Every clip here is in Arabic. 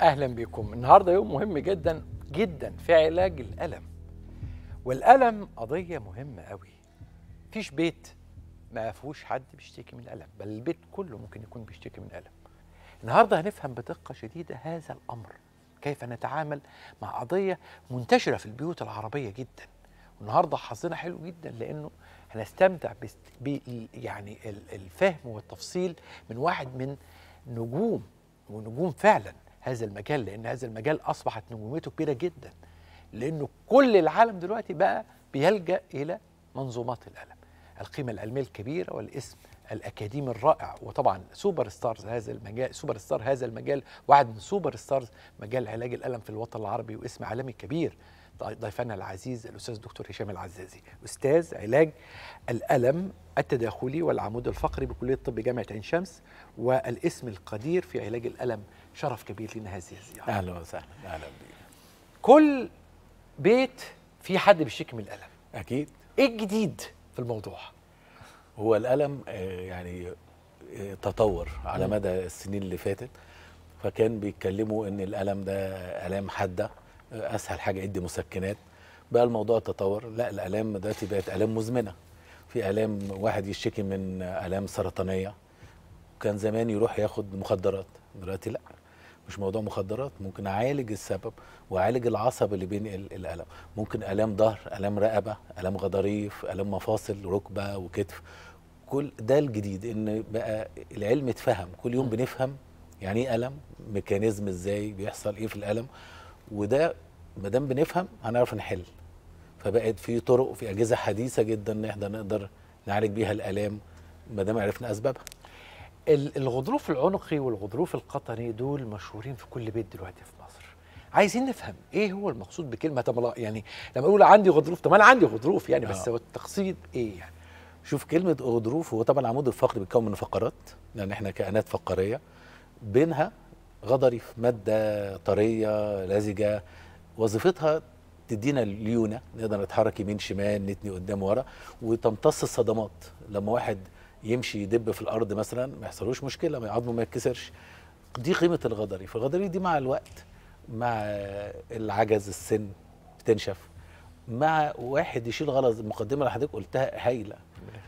اهلا بكم النهارده يوم مهم جدا جدا في علاج الالم والالم قضيه مهمه قوي مفيش بيت ما فيهوش حد بيشتكي من الالم بل البيت كله ممكن يكون بيشتكي من الالم النهارده هنفهم بدقه شديده هذا الامر كيف نتعامل مع قضيه منتشره في البيوت العربيه جدا النهارده حظنا حلو جدا لانه هنستمتع ب يعني الفهم والتفصيل من واحد من نجوم ونجوم فعلا هذا المجال لان هذا المجال اصبحت نجوميته كبيره جدا لانه كل العالم دلوقتي بقى بيلجا الى منظومات الالم القيمه العلميه الكبيره والاسم الاكاديمي الرائع وطبعا سوبر ستارز هذا المجال سوبر ستار هذا المجال واحد من سوبر ستارز مجال علاج الالم في الوطن العربي واسم عالمي كبير ضيفنا العزيز الاستاذ الدكتور هشام العزازي استاذ علاج الالم التداخلي والعمود الفقري بكليه الطب جامعه عين شمس والاسم القدير في علاج الالم شرف كبير لنا هذه الزياره اهلا وسهلا اهلا بك كل بيت في حد بيشتكي من الالم اكيد ايه الجديد في الموضوع هو الالم آه، يعني آه، تطور على مدى السنين اللي فاتت فكان بيتكلموا ان الالم ده الام حاده اسهل حاجه ادي مسكنات بقى الموضوع تطور لا الالام دلوقتي بقت الام مزمنه في الام واحد يشتكي من الام سرطانيه كان زمان يروح ياخد مخدرات دلوقتي لا مش موضوع مخدرات ممكن اعالج السبب واعالج العصب اللي بينقل الالم ممكن الام ظهر الام رقبه الام غضاريف الام مفاصل ركبه وكتف كل ده الجديد ان بقى العلم اتفهم كل يوم بنفهم يعني ايه الم ميكانيزم ازاي بيحصل ايه في الالم وده ما دام بنفهم هنعرف نحل فبقت في طرق وفي اجهزه حديثه جدا ان احنا نقدر نعالج بيها الالام ما دام عرفنا اسبابها الغضروف العنقي والغضروف القطني دول مشهورين في كل بيت دلوقتي في مصر عايزين نفهم ايه هو المقصود بكلمه طب يعني لما اقول عندي غضروف طب انا عندي غضروف يعني بس آه. هو التقصيد ايه يعني شوف كلمه غضروف هو طبعا العمود الفقري بيتكون من فقرات لان احنا كائنات فقريه بينها غضري في ماده طريه لزجه وظيفتها تدينا ليونه نقدر نتحرك يمين شمال نتني قدام ورا وتمتص الصدمات لما واحد يمشي يدب في الارض مثلا ما يحصلوش مشكله ما عظمه ما يتكسرش دي قيمه الغضري فالغضري دي مع الوقت مع العجز السن بتنشف مع واحد يشيل غلط المقدمه اللي حضرتك قلتها هايله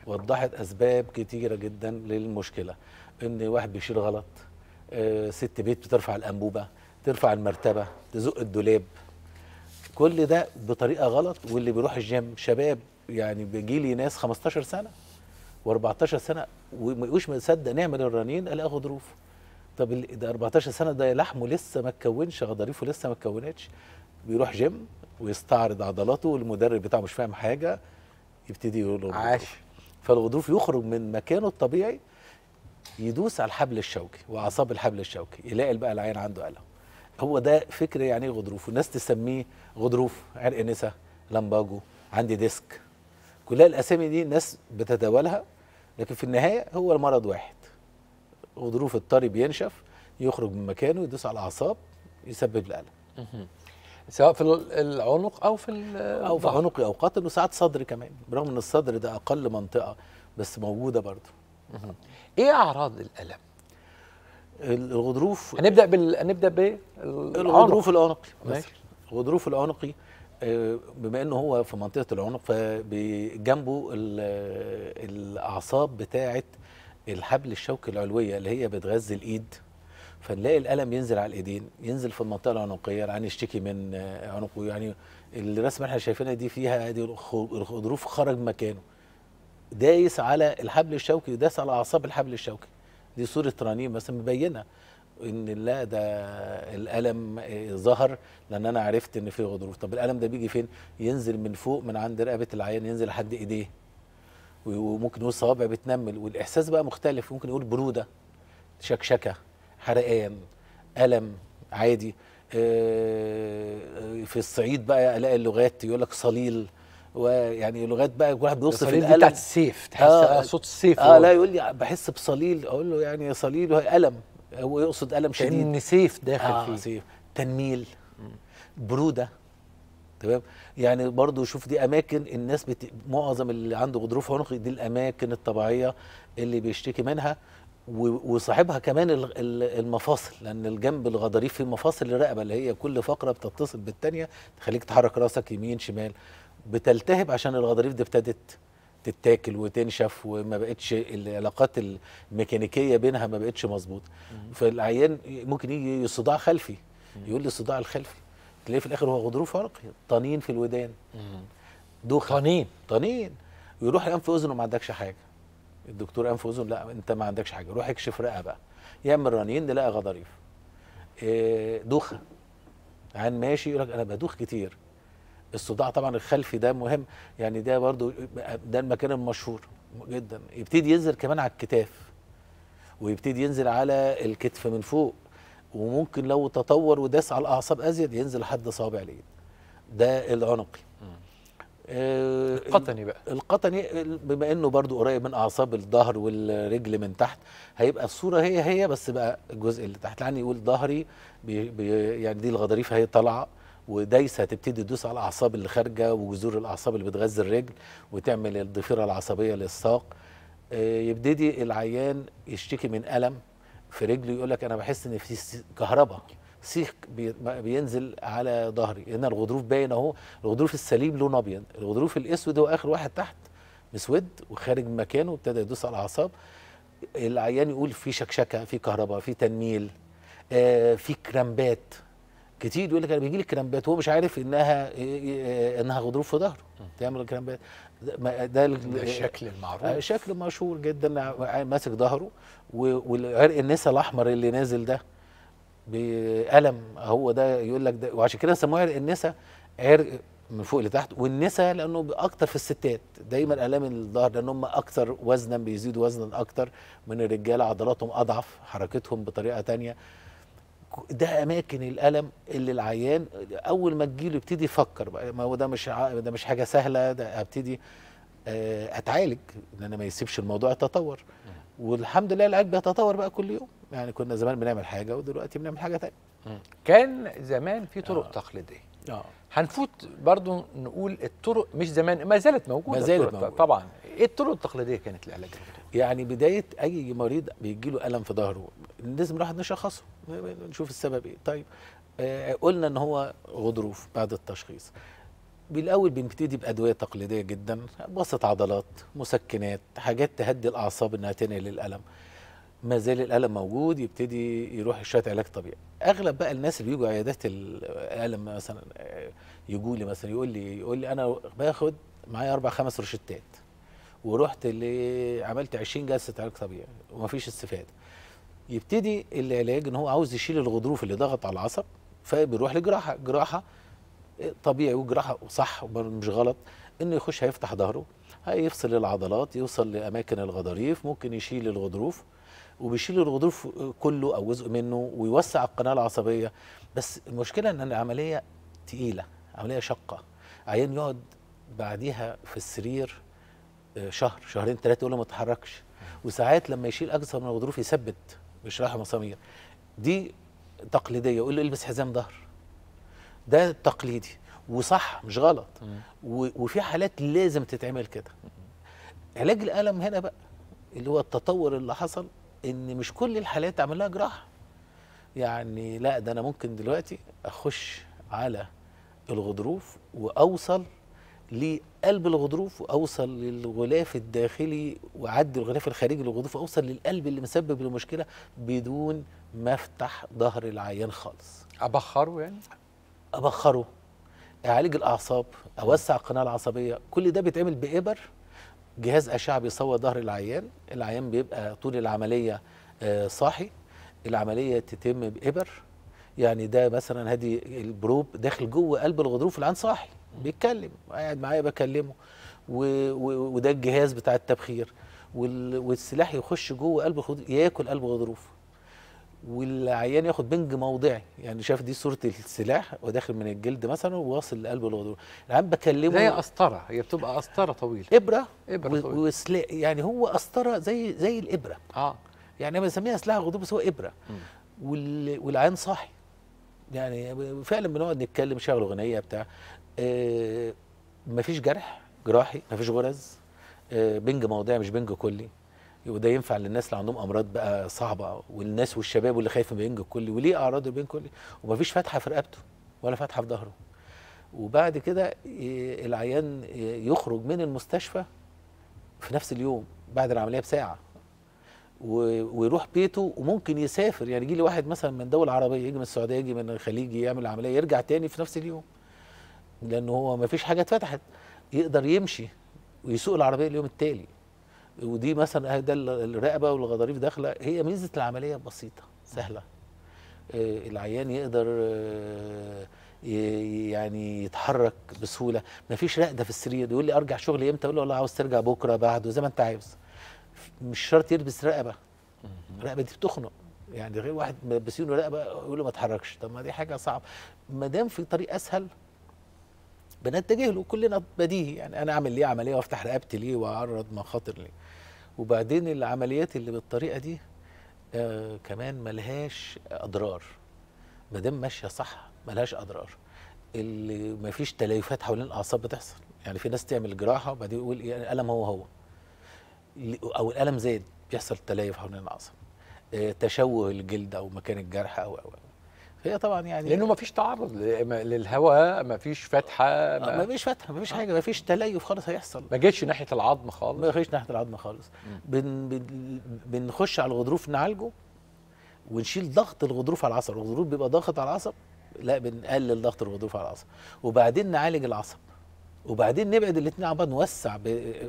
وضحت اسباب كتيره جدا للمشكله ان واحد بيشيل غلط آه، ست بيت بترفع الانبوبه ترفع المرتبه تزق الدولاب كل ده بطريقه غلط واللي بيروح الجيم شباب يعني بيجي لي ناس 15 سنه و14 سنه ومش مصدق نعمل الرنين الاقي غضروف طب ده 14 سنه ده لحمه لسه ما اتكونش غضاريفه لسه ما اتكونتش بيروح جيم ويستعرض عضلاته والمدرب بتاعه مش فاهم حاجه يبتدي يقول له عاش فالغضروف يخرج من مكانه الطبيعي يدوس على الحبل الشوكي واعصاب الحبل الشوكي يلاقي بقى العين عنده الم هو ده فكر يعني ايه غضروف والناس تسميه غضروف عرق نسا لمباجو عندي ديسك كلها الاسامي دي الناس بتتداولها لكن في النهايه هو المرض واحد غضروف الطري بينشف يخرج من مكانه يدوس على الاعصاب يسبب الالم سواء في العنق او في او في عنقي اوقات وساعات صدر كمان برغم ان الصدر ده اقل منطقه بس موجوده برضه ايه اعراض الالم الغضروف هنبدا بال... هنبدا بالغضروف العنقي ماشي الغضروف العنقي آه، بما انه هو في منطقه العنق فجنبه الاعصاب بتاعه الحبل الشوكي العلويه اللي هي بتغذي الايد فنلاقي الالم ينزل على الايدين ينزل في المنطقه العنقيه يعني يشتكي من آه، عنقه يعني الرسمه اللي احنا شايفينها دي فيها دي الغضروف خرج مكانه دايس على الحبل الشوكي دايس على اعصاب الحبل الشوكي دي صوره رنين مثلا مبينه ان لا ده الالم ظهر لان انا عرفت ان في غضروف طب الالم ده بيجي فين ينزل من فوق من عند رقبه العيان ينزل لحد ايديه وممكن يقول صوابع بتنمل والاحساس بقى مختلف ممكن يقول بروده شكشكه حرقان الم عادي آه، في الصعيد بقى الاقي اللغات يقول لك صليل ويعني لغايه بقى الواحد بيوصف الصليل الالم بتاعت السيف تحس آه, آه، صوت السيف اه لا يقول لي بحس بصليل اقول له يعني صليل الم هو يقصد الم شديد ان سيف داخل آه فيه سيف تنميل بروده تمام يعني برضو شوف دي اماكن الناس بت... معظم اللي عنده غضروف عنقي دي الاماكن الطبيعيه اللي بيشتكي منها وصاحبها كمان المفاصل لان الجنب الغضاريف في مفاصل الرقبه اللي هي كل فقره بتتصل بالثانيه تخليك تحرك راسك يمين شمال بتلتهب عشان الغضاريف دي ابتدت تتاكل وتنشف وما بقتش العلاقات الميكانيكيه بينها ما بقتش مظبوطه فالعيان ممكن يجي صداع خلفي يقول لي الصداع الخلفي تلاقيه في الاخر هو غضروف ورقي طنين في الودان دوخه طنين طنين يروح الانف اذنه ما عندكش حاجه الدكتور انف واذن لا انت ما عندكش حاجه روح اكشف رئه بقى يعمل رنين نلاقي غضاريف آه، دوخه عن ماشي يقول لك انا بدوخ كتير الصداع طبعا الخلفي ده مهم يعني ده برضو ده المكان المشهور جدا يبتدي ينزل كمان على الكتاف ويبتدي ينزل على الكتف من فوق وممكن لو تطور وداس على الاعصاب ازيد ينزل لحد صوابع الايد ده العنقي آه، القطني بقى القطني بما انه برضو قريب من اعصاب الظهر والرجل من تحت هيبقى الصوره هي هي بس بقى الجزء اللي تحت يعني يقول ظهري يعني دي الغضاريف هي طالعه ودايسه هتبتدي تدوس على الاعصاب اللي خارجه وجذور الاعصاب اللي بتغذي الرجل وتعمل الضفيره العصبيه للساق آه، يبتدي العيان يشتكي من الم في رجله يقول لك انا بحس ان في كهرباء سيخ بينزل على ظهري هنا الغضروف باين اهو الغضروف السليم لونه ابيض الغضروف الاسود هو اخر واحد تحت مسود وخارج من مكانه ابتدى يدوس على الاعصاب العيان يقول في شكشكه في كهرباء في تنميل آه في كرامبات كتير يقول لك انا بيجي لي الكرامبات وهو مش عارف انها إيه، إيه، انها غضروف في ظهره تعمل الكرامبات ده, ده إيه، الشكل المعروف آه، شكل مشهور جدا ماسك ظهره والعرق النسا الاحمر اللي نازل ده بألم هو ده يقول لك ده وعشان كده سموه عرق النسا عرق من فوق لتحت والنسا لانه اكتر في الستات دايما الام الظهر لان هم اكتر وزنا بيزيدوا وزنا اكتر من الرجاله عضلاتهم اضعف حركتهم بطريقه ثانيه ده اماكن الالم اللي العيان اول ما تجيله يبتدي يفكر بقى ما هو ده مش ده مش حاجه سهله ده ابتدي آه، اتعالج ان انا ما يسيبش الموضوع يتطور والحمد لله العلاج بيتطور بقى كل يوم يعني كنا زمان بنعمل حاجه ودلوقتي بنعمل حاجه ثانيه كان زمان في طرق آه. تقليديه آه. هنفوت برضو نقول الطرق مش زمان ما زالت موجوده ما زالت موجودة. طبعا ايه الطرق التقليديه كانت للعلاج يعني بدايه اي مريض بيجي له الم في ظهره لازم الواحد نشخصه نشوف السبب ايه طيب آه، قلنا ان هو غضروف بعد التشخيص بالاول بنبتدي بادويه تقليديه جدا بسط عضلات مسكنات حاجات تهدي الاعصاب انها تنقل الالم ما زال الالم موجود يبتدي يروح شويه علاج طبيعي اغلب بقى الناس اللي بيجوا عيادات الالم مثلا آه، يجوا لي مثلا يقول لي يقول لي انا باخد معايا اربع خمس روشتات ورحت اللي عملت 20 جلسه علاج طبيعي ومفيش استفاده يبتدي العلاج ان هو عاوز يشيل الغضروف اللي ضغط على العصب فبيروح لجراحه جراحه طبيعي وجراحه صح ومش غلط انه يخش هيفتح ظهره هيفصل العضلات يوصل لاماكن الغضاريف ممكن يشيل الغضروف وبيشيل الغضروف كله او جزء منه ويوسع القناه العصبيه بس المشكله ان العمليه تقيله عمليه شاقه عيان يقعد بعديها في السرير آه، شهر شهرين ثلاثه يقول له ما تتحركش وساعات لما يشيل اكثر من الغضروف يثبت بيشرحوا مسامير دي تقليديه يقول له البس حزام ظهر ده تقليدي وصح مش غلط وفي حالات لازم تتعمل كده علاج الالم هنا بقى اللي هو التطور اللي حصل ان مش كل الحالات عمل لها جراحه يعني لا ده انا ممكن دلوقتي اخش على الغضروف واوصل لقلب الغضروف واوصل للغلاف الداخلي واعدي الغلاف الخارجي للغضروف واوصل للقلب اللي مسبب المشكله بدون ما افتح ظهر العيان خالص ابخره يعني ابخره اعالج الاعصاب اوسع القناه العصبيه كل ده بيتعمل بابر جهاز اشعه بيصور ظهر العيان العيان بيبقى طول العمليه آه، صاحي العمليه تتم بابر يعني ده مثلا هذه البروب داخل جوه قلب الغضروف العين صاحي بيتكلم قاعد معايا بكلمه وده الجهاز بتاع التبخير والسلاح يخش جوه قلب ياكل قلب الغضروف والعيان ياخد بنج موضعي يعني شاف دي صوره السلاح وداخل من الجلد مثلا وواصل لقلب الغضروف العيان بكلمه زي قسطره هي بتبقى قسطره طويله ابره ابره طويلة. يعني هو قسطره زي زي الابره اه يعني انا بسميها سلاح غضروف بس هو ابره والعيان صاحي يعني فعلا بنقعد نتكلم شغل اغنيه بتاع آه مفيش جرح جراحي مفيش غرز آه، بنج موضعي مش بنج كلي وده ينفع للناس اللي عندهم امراض بقى صعبه والناس والشباب واللي خايف من البنج الكلي وليه اعراض البنج الكلي ومفيش فتحه في رقبته ولا فتحه في ظهره وبعد كده آه، العيان يخرج من المستشفى في نفس اليوم بعد العمليه بساعه ويروح بيته وممكن يسافر يعني يجي لي واحد مثلا من دول عربيه يجي من السعوديه يجي من الخليج يعمل عمليه يرجع تاني في نفس اليوم لانه هو ما فيش حاجه اتفتحت يقدر يمشي ويسوق العربيه اليوم التالي ودي مثلا ده الرقبه والغضاريف داخله هي ميزه العمليه بسيطه سهله آه، العيان يقدر آه، يعني يتحرك بسهوله مفيش رقده في السرير يقول لي ارجع شغلي امتى اقول له والله عاوز ترجع بكره بعده زي ما انت عاوز مش شرط يلبس رقبه الرقبه دي بتخنق يعني غير واحد ملبسينه رقبه يقول له ما تحركش طب ما دي حاجه صعبه ما دام في طريق اسهل بنتجه له كلنا بديهي يعني انا اعمل ليه عمليه وافتح رقبتي ليه واعرض مخاطر ليه وبعدين العمليات اللي بالطريقه دي آه كمان ملهاش اضرار ما دام ماشيه صح ملهاش اضرار اللي ما فيش تليفات حوالين الاعصاب بتحصل يعني في ناس تعمل جراحه وبعدين يقول إيه الالم هو هو او الالم زاد بيحصل تليف حوالين الاعصاب آه تشوه الجلد او مكان الجرح او او, أو. هي طبعا يعني لانه ما فيش تعرض للهواء ما فيش فتحه ما فيش فتحه ما فيش حاجه ما فيش تليف خالص هيحصل ما جتش ناحيه العظم خالص ما جتش ناحيه العظم خالص بن بن بنخش على الغضروف نعالجه ونشيل ضغط الغضروف على العصب الغضروف بيبقى ضاغط على العصب لا بنقلل ضغط الغضروف على العصب وبعدين نعالج العصب وبعدين نبعد الاثنين عن بعض نوسع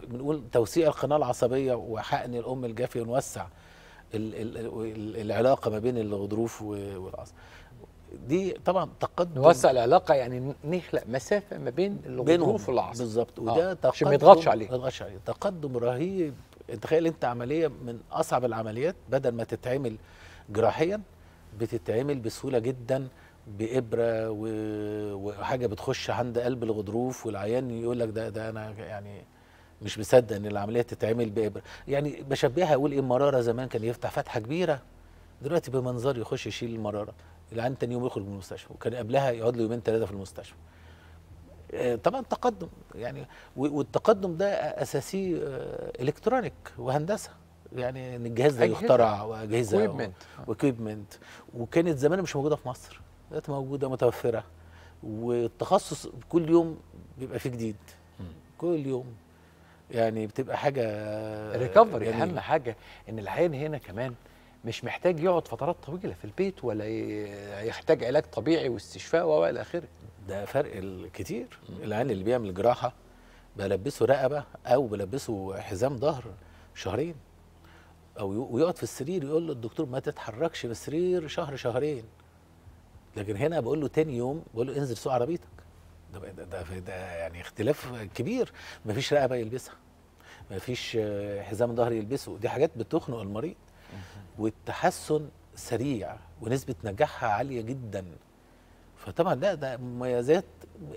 بنقول توسيع القناه العصبيه وحقن الام الجافي ونوسع العلاقه ما بين الغضروف والعصب دي طبعا تقدم نوسع العلاقه يعني نخلق مسافه ما بين الغضروف والعصب بالظبط آه. وده آه. تقدم عشان ما يضغطش عليه ما يضغطش عليه تقدم رهيب تخيل انت عمليه من اصعب العمليات بدل ما تتعمل جراحيا بتتعمل بسهوله جدا بابره وحاجه بتخش عند قلب الغضروف والعيان يقول لك ده ده انا يعني مش مصدق ان العمليه تتعمل بابره يعني بشبهها اقول ايه المراره زمان كان يفتح فتحه كبيره دلوقتي بمنظر يخش يشيل المراره العيان تاني يوم يخرج من المستشفى وكان قبلها يقعد له يومين ثلاثه في المستشفى آه، طبعا تقدم يعني والتقدم ده اساسي آه، الكترونيك وهندسه يعني ان الجهاز ده يخترع واجهزه واكويبمنت وكانت زمان مش موجوده في مصر دلوقتي موجوده متوفره والتخصص كل يوم بيبقى فيه جديد كل يوم يعني بتبقى حاجه ريكفري يعني اهم حاجه ان العيان هنا كمان مش محتاج يقعد فترات طويله في البيت ولا يحتاج علاج طبيعي واستشفاء والى اخره ده فرق كتير العيان اللي بيعمل جراحه بلبسه رقبه او بلبسه حزام ظهر شهرين او ويقعد في السرير يقول له الدكتور ما تتحركش في السرير شهر شهرين لكن هنا بقول له تاني يوم بقول له انزل سوق عربيتك ده, ده, ده يعني اختلاف كبير مفيش رقبه يلبسها مفيش آه، حزام ظهر يلبسه دي حاجات بتخنق المريض والتحسن سريع ونسبه نجاحها عاليه جدا فطبعا ده ده مميزات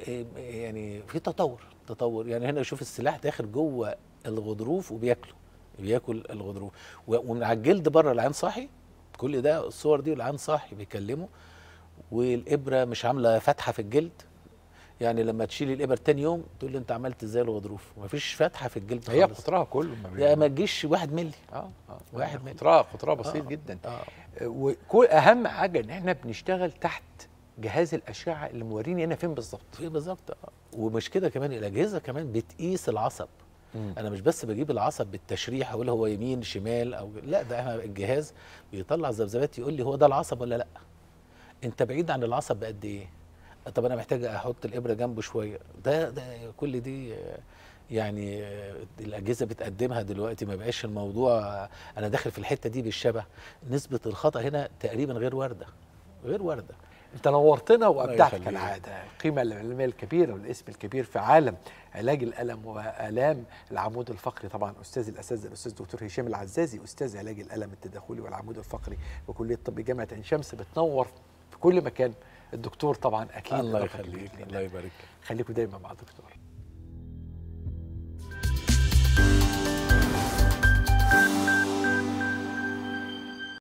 آه، يعني في تطور تطور يعني هنا يشوف السلاح داخل جوه الغضروف وبياكله بياكل الغضروف ومن على الجلد بره العين صاحي كل ده الصور دي والعين صاحي بيكلمه والابره مش عامله فتحه في الجلد يعني لما تشيل الابر تاني يوم تقول لي انت عملت ازاي الغضروف مفيش فتحه في الجلد هي قطرها كله ما تجيش 1 ملي اه اه 1 ملي قطرها قطرها بسيط آه جدا آه. وكل اهم حاجه ان احنا بنشتغل تحت جهاز الاشعه اللي موريني انا فين بالظبط فين بالظبط آه. ومش كده كمان الاجهزه كمان بتقيس العصب مم. انا مش بس بجيب العصب بالتشريح اقول هو يمين شمال او لا ده الجهاز بيطلع ذبذبات يقول لي هو ده العصب ولا لا انت بعيد عن العصب بقد ايه طب انا محتاج احط الابره جنبه شويه ده ده كل دي يعني الاجهزه بتقدمها دلوقتي ما بقاش الموضوع انا داخل في الحته دي بالشبه نسبه الخطا هنا تقريبا غير وارده غير وارده انت نورتنا وابدعت كالعاده القيمه العلميه الكبيره والاسم الكبير في عالم علاج الالم والام العمود الفقري طبعا استاذ الاساتذه الاستاذ دكتور هشام العزازي استاذ علاج الالم التداخلي والعمود الفقري بكليه الطب جامعه عين شمس بتنور في كل مكان الدكتور طبعا اكيد الله يخليك الله يبارك خليكم دايما مع الدكتور